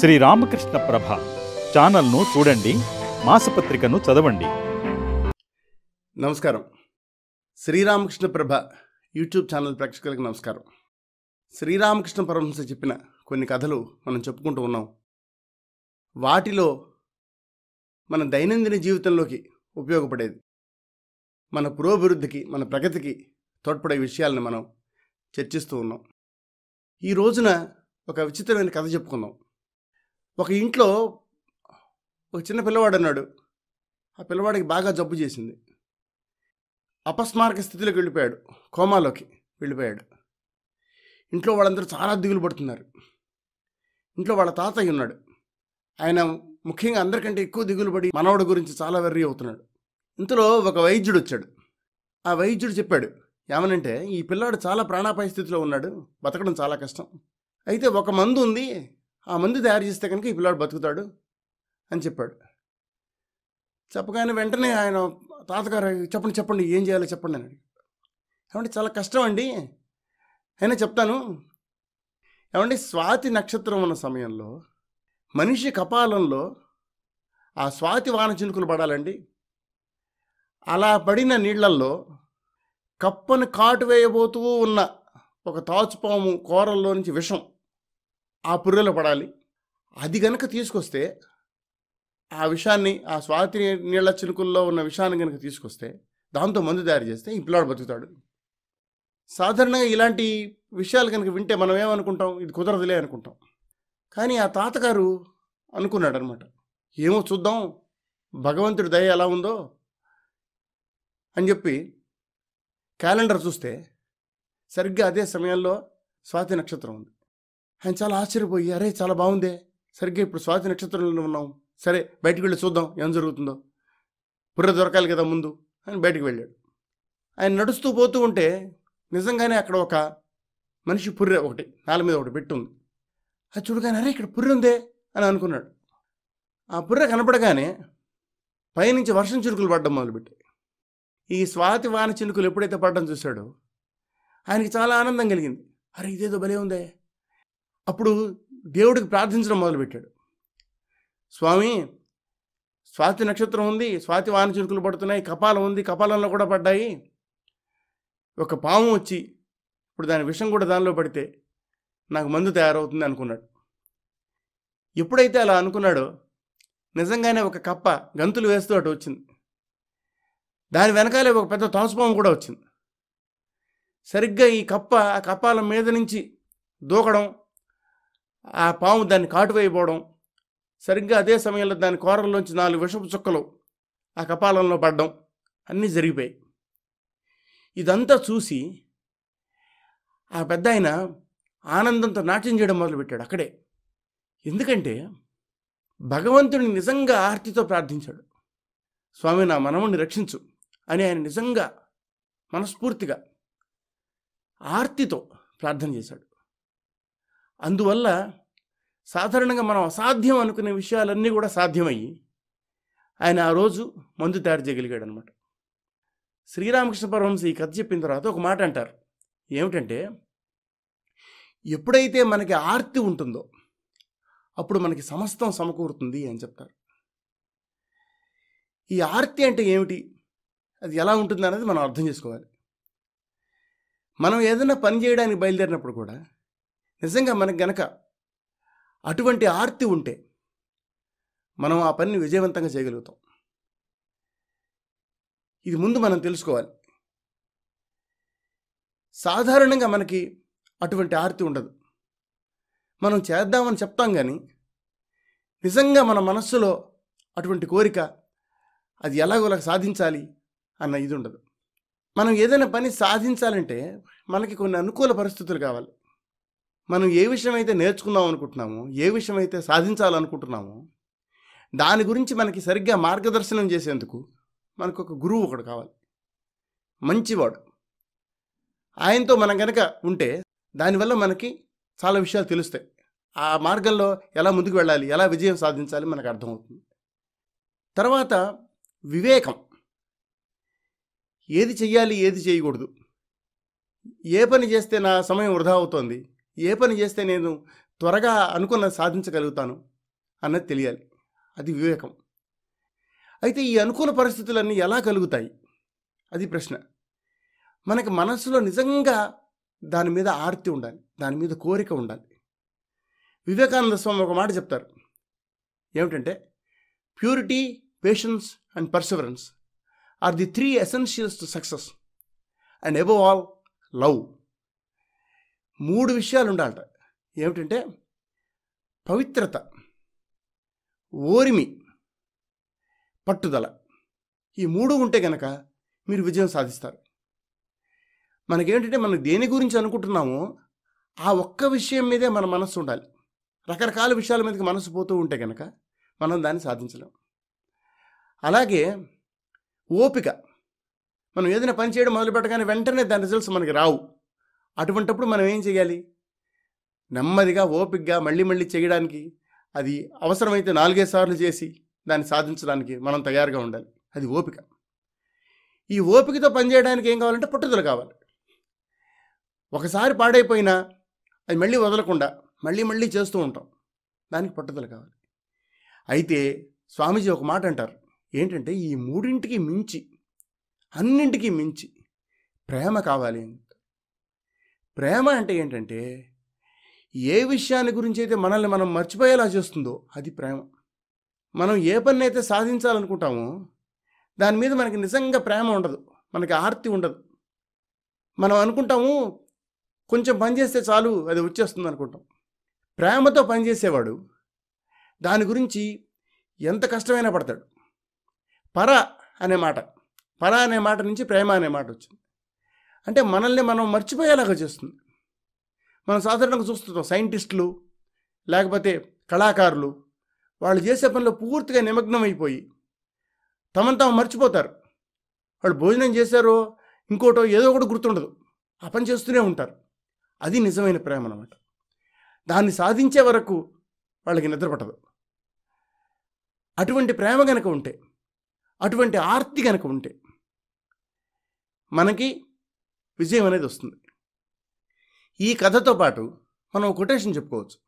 శ్రీ రామకృష్ణ ప్రభ ఛానల్ను చూడండి మాసపత్రికను చదవండి నమస్కారం శ్రీరామకృష్ణ ప్రభ యూట్యూబ్ ఛానల్ ప్రేక్షకులకు నమస్కారం శ్రీరామకృష్ణ పరమహంస చెప్పిన కొన్ని కథలు మనం చెప్పుకుంటూ ఉన్నాం వాటిలో మన దైనందిన జీవితంలోకి ఉపయోగపడేది మన పురోభివృద్ధికి మన ప్రగతికి తోడ్పడే విషయాలను మనం చర్చిస్తూ ఉన్నాం ఈ రోజున ఒక విచిత్రమైన కథ చెప్పుకుందాం ఒక ఇంట్లో ఒక చిన్న పిల్లవాడు అన్నాడు ఆ పిల్లవాడికి బాగా జబ్బు చేసింది అపస్మారక స్థితిలోకి వెళ్ళిపోయాడు కోమాలోకి వెళ్ళిపోయాడు ఇంట్లో వాళ్ళందరూ చాలా దిగులు పడుతున్నారు ఇంట్లో వాళ్ళ తాతయ్య ఉన్నాడు ఆయన ముఖ్యంగా అందరికంటే ఎక్కువ దిగులు పడి మనవడు గురించి చాలా వెర్రీ అవుతున్నాడు ఇంతలో ఒక వైద్యుడు వచ్చాడు ఆ వైద్యుడు చెప్పాడు ఏమనంటే ఈ పిల్లాడు చాలా ప్రాణాపాయ స్థితిలో ఉన్నాడు బతకడం చాలా కష్టం అయితే ఒక మందు ఉంది ఆ మందు తయారు చేస్తే కనుక ఈ పిల్లాడు బతుకుతాడు అని చెప్పాడు చెప్పగానే వెంటనే ఆయన తాతగారు చెప్పండి చెప్పండి ఏం చేయాలో చెప్పండి అని ఏమంటే చాలా కష్టం అండి అయినా చెప్తాను ఏమంటే స్వాతి నక్షత్రం ఉన్న సమయంలో మనిషి కపాలంలో ఆ స్వాతి వాన చినుకులు పడాలండి అలా పడిన నీళ్లల్లో కప్పను కాటు వేయబోతూ ఉన్న ఒక తాచుపాము కూరల్లో నుంచి విషం ఆ పుర్రెలో పడాలి అది కనుక తీసుకొస్తే ఆ విషాన్ని ఆ స్వాతి నీళ్ళ చినుకుల్లో ఉన్న విషాన్ని కనుక తీసుకొస్తే దాంతో మందు తయారు చేస్తే ఈ బతుకుతాడు సాధారణంగా ఇలాంటి విషయాలు కనుక వింటే మనం ఏమనుకుంటాం ఇది కుదరదులే అనుకుంటాం కానీ ఆ తాతగారు అనుకున్నాడు అనమాట ఏమో చూద్దాం భగవంతుడి దయ ఎలా ఉందో అని చెప్పి క్యాలెండర్ చూస్తే సరిగ్గా అదే సమయంలో స్వాతి నక్షత్రం ఉంది ఆయన చాలా ఆశ్చర్యపోయి అరే చాలా బాగుందే సరిగ్గా ఇప్పుడు స్వాతి నక్షత్రంలో ఉన్నాం సరే బయటికి వెళ్ళి చూద్దాం ఏం జరుగుతుందో బుర్ర దొరకాలి కదా ముందు అని బయటికి వెళ్ళాడు ఆయన నడుస్తూ పోతూ ఉంటే నిజంగానే అక్కడ ఒక మనిషి పుర్రె ఒకటి నాల మీద ఒకటి పెట్టుంది అది చూడగానే అరే ఇక్కడ పుర్రె ఉందే అని అనుకున్నాడు ఆ పుర్రె కనపడగానే పైనుంచి వర్షం చినుకులు పడ్డం మొదలుపెట్టి ఈ స్వాతి వాన చినుకులు ఎప్పుడైతే పడ్డం చూశాడో ఆయనకి చాలా ఆనందం కలిగింది అరే ఇదేదో భలే ఉందే అప్పుడు దేవుడికి ప్రార్థించడం మొదలుపెట్టాడు స్వామి స్వాతి నక్షత్రం ఉంది స్వాతి వాన చురుకులు పడుతున్నాయి కపాలం ఉంది కపాలంలో కూడా పడ్డాయి ఒక పాము వచ్చి ఇప్పుడు దాని విషం కూడా దానిలో పడితే నాకు మందు తయారవుతుంది అనుకున్నాడు ఎప్పుడైతే అలా అనుకున్నాడో నిజంగానే ఒక కప్ప గంతులు వేస్తూ అటు వచ్చింది దాని వెనకాలే ఒక పెద్ద తోసపాము కూడా వచ్చింది సరిగ్గా ఈ కప్ప ఆ కప్పాల మీద నుంచి దూకడం ఆ పాము దాన్ని కాటువైపోవడం సరిగ్గా అదే సమయంలో దాని కోరల్లోంచి నాలుగు విషపు చుక్కలు ఆ కపాలంలో పడ్డం అన్నీ జరిగిపోయాయి ఇదంతా చూసి ఆ పెద్ద ఆయన ఆనందంతో నాట్యం చేయడం మొదలుపెట్టాడు అక్కడే ఎందుకంటే భగవంతుడిని నిజంగా ఆర్తితో ప్రార్థించాడు స్వామి నా మనవుణ్ణి రక్షించు అని ఆయన నిజంగా మనస్ఫూర్తిగా ఆర్తితో ప్రార్థన చేశాడు అందువల్ల సాధారణంగా మనం అసాధ్యం అనుకునే విషయాలన్నీ కూడా సాధ్యమయ్యి ఆయన ఆ రోజు మందు తయారు చేయగలిగాడు అనమాట శ్రీరామకృష్ణ పరమహంస ఈ కథ చెప్పిన తర్వాత ఒక మాట అంటారు ఏమిటంటే ఎప్పుడైతే మనకి ఆర్తి ఉంటుందో అప్పుడు మనకి సమస్తం సమకూరుతుంది అని చెప్తారు ఈ ఆర్తి అంటే ఏమిటి అది ఎలా ఉంటుంది అనేది మనం అర్థం చేసుకోవాలి మనం ఏదైనా పని చేయడానికి బయలుదేరినప్పుడు కూడా నిజంగా మనకు గనక అటువంటి ఆర్తి ఉంటే మనం ఆ పనిని విజయవంతంగా చేయగలుగుతాం ఇది ముందు మనం తెలుసుకోవాలి సాధారణంగా మనకి అటువంటి ఆర్తి ఉండదు మనం చేద్దామని చెప్తాం కానీ నిజంగా మన మనస్సులో అటువంటి కోరిక అది ఎలాగోలా సాధించాలి అన్న ఇది ఉండదు మనం ఏదైనా పని సాధించాలంటే మనకి కొన్ని అనుకూల పరిస్థితులు కావాలి మనం ఏ విషయం అయితే నేర్చుకుందాం అనుకుంటున్నామో ఏ విషయం అయితే సాధించాలనుకుంటున్నామో దాని గురించి మనకి సరిగ్గా మార్గదర్శనం చేసేందుకు మనకు ఒక గురువు ఒకడు కావాలి మంచివాడు ఆయనతో మనం కనుక ఉంటే దానివల్ల మనకి చాలా విషయాలు తెలుస్తాయి ఆ మార్గంలో ఎలా ముందుకు వెళ్ళాలి ఎలా విజయం సాధించాలి మనకు అర్థమవుతుంది తర్వాత వివేకం ఏది చెయ్యాలి ఏది చేయకూడదు ఏ పని చేస్తే నా సమయం వృధా అవుతోంది ఏ పని చేస్తే నేను త్వరగా అనుకున్న సాధించగలుగుతాను అన్నది తెలియాలి అది వివేకం అయితే ఈ అనుకూల పరిస్థితులన్నీ ఎలా కలుగుతాయి అది ప్రశ్న మనకి మనస్సులో నిజంగా దాని మీద ఆర్తి ఉండాలి దాని మీద కోరిక ఉండాలి వివేకానంద స్వామి ఒక మాట చెప్తారు ఏమిటంటే purity patience and perseverance are the three essentials to success and above all love మూడు విషయాలు ఉండాలట ఏమిటంటే పవిత్రత ఓరిమి పట్టుదల ఈ మూడు ఉంటే గనక మీరు విజయం సాధిస్తారు మనకేమిటంటే మనం దేని గురించి అనుకుంటున్నామో ఆ ఒక్క విషయం మీదే మన మనసు ఉండాలి రకరకాల విషయాల మీదకి మనసు పోతూ ఉంటే కనుక మనం దాన్ని సాధించలేం అలాగే ఓపిక మనం ఏదైనా పని చేయడం మొదలుపెట్టగానే వెంటనే దాని రిజల్ట్స్ మనకి రావు అటువంటప్పుడు మనం ఏం చేయాలి నెమ్మదిగా ఓపిక్గా మళ్ళీ మళ్ళీ చేయడానికి అది అవసరమైతే నాలుగే సార్లు చేసి దాన్ని సాధించడానికి మనం తయారుగా ఉండాలి అది ఓపిక ఈ ఓపికతో పనిచేయడానికి ఏం కావాలంటే పట్టుదల కావాలి ఒకసారి పాడైపోయినా అది మళ్ళీ వదలకుండా మళ్ళీ మళ్ళీ చేస్తూ ఉంటాం దానికి పట్టుదల కావాలి అయితే స్వామీజీ ఒక మాట అంటారు ఏంటంటే ఈ మూడింటికి మించి అన్నింటికి మించి ప్రేమ కావాలి అని ప్రేమ అంటే ఏంటంటే ఏ విషయాన్ని గురించి అయితే మనల్ని మనం మర్చిపోయేలా చేస్తుందో అది ప్రేమ మనం ఏ పని అయితే సాధించాలనుకుంటామో దాని మీద మనకి నిజంగా ప్రేమ ఉండదు మనకి ఆర్తి ఉండదు మనం అనుకుంటాము కొంచెం పని చేస్తే చాలు అది వచ్చేస్తుంది అనుకుంటాం ప్రేమతో పనిచేసేవాడు దాని గురించి ఎంత కష్టమైనా పడతాడు పర అనే మాట పర అనే మాట నుంచి ప్రేమ అనే మాట వచ్చింది అంటే మనల్ని మనం మర్చిపోయేలాగా చేస్తుంది మనం సాధారణంగా చూస్తుంటాం సైంటిస్టులు లేకపోతే కళాకారులు వాళ్ళు చేసే పనిలో పూర్తిగా నిమగ్నం అయిపోయి తమను తాము మర్చిపోతారు వాళ్ళు భోజనం చేశారో ఇంకోటో ఏదో ఒకటి గుర్తుండదు ఆ పని చేస్తూనే ఉంటారు అది నిజమైన ప్రేమ అనమాట దాన్ని సాధించే వరకు వాళ్ళకి నిద్ర పట్టదు అటువంటి ప్రేమ కనుక ఉంటే అటువంటి ఆర్తి కనుక ఉంటే మనకి విజయం అనేది వస్తుంది ఈ కథతో పాటు మనం కొటేషన్ చెప్పుకోవచ్చు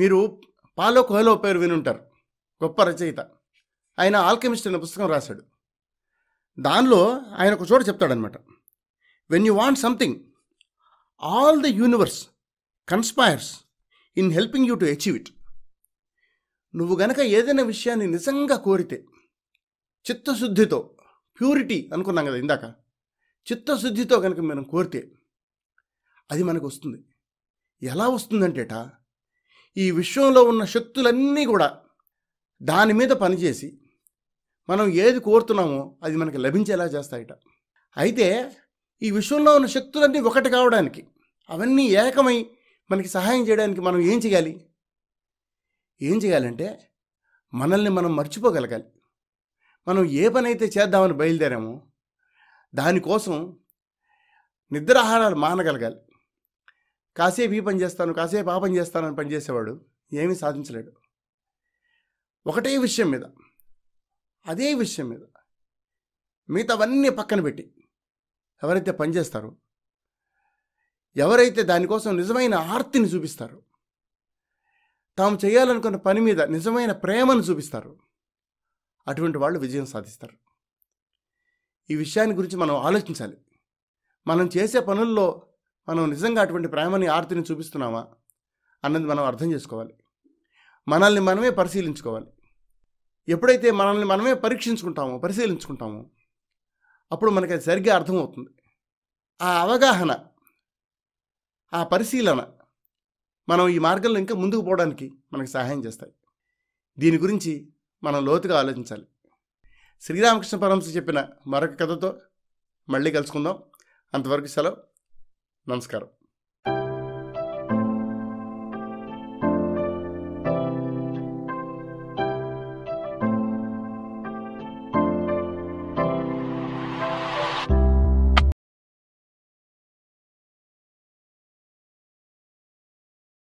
మీరు పాలో కోహలో పేరు వినుంటారు గొప్ప రచయిత ఆయన ఆల్కెమిస్ట్ అనే పుస్తకం రాశాడు దానిలో ఆయన ఒక చోట చెప్తాడనమాట when you want something all the universe conspires in helping you to achieve it నువ్వు గనక ఏదైనా విషయాన్ని నిజంగా కోరితే చిత్తశుద్ధితో ప్యూరిటీ అనుకున్నాం కదా ఇందాక చిత్తశుద్ధితో కనుక మనం కోరితే అది మనకు వస్తుంది ఎలా వస్తుందంటేట ఈ విశ్వంలో ఉన్న శక్తులన్నీ కూడా దాని మీద పనిచేసి మనం ఏది కోరుతున్నామో అది మనకి లభించేలా చేస్తాయట అయితే ఈ విశ్వంలో ఉన్న శక్తులన్నీ ఒకటి కావడానికి అవన్నీ ఏకమై మనకి సహాయం చేయడానికి మనం ఏం చేయాలి ఏం చేయాలంటే మనల్ని మనం మర్చిపోగలగాలి మనం ఏ పని అయితే చేద్దామని బయలుదేరామో దానికోసం ఆహారాలు మానగలగాలి కాసేపు ఈ పని చేస్తాను కాసేపు ఆ పని చేస్తాను అని పనిచేసేవాడు ఏమీ సాధించలేడు ఒకటే విషయం మీద అదే విషయం మీద మిగతావన్నీ పక్కన పెట్టి ఎవరైతే పనిచేస్తారో ఎవరైతే దానికోసం నిజమైన ఆర్తిని చూపిస్తారు తాము చేయాలనుకున్న పని మీద నిజమైన ప్రేమను చూపిస్తారు అటువంటి వాళ్ళు విజయం సాధిస్తారు ఈ విషయాన్ని గురించి మనం ఆలోచించాలి మనం చేసే పనుల్లో మనం నిజంగా అటువంటి ప్రేమని ఆర్తిని చూపిస్తున్నామా అన్నది మనం అర్థం చేసుకోవాలి మనల్ని మనమే పరిశీలించుకోవాలి ఎప్పుడైతే మనల్ని మనమే పరీక్షించుకుంటామో పరిశీలించుకుంటామో అప్పుడు మనకి అది సరిగ్గా అర్థమవుతుంది ఆ అవగాహన ఆ పరిశీలన మనం ఈ మార్గంలో ఇంకా ముందుకు పోవడానికి మనకు సహాయం చేస్తాయి దీని గురించి మనం లోతుగా ఆలోచించాలి శ్రీరామకృష్ణ పరమశ చెప్పిన మరొక కథతో మళ్ళీ కలుసుకుందాం అంతవరకు సెలవు నమస్కారం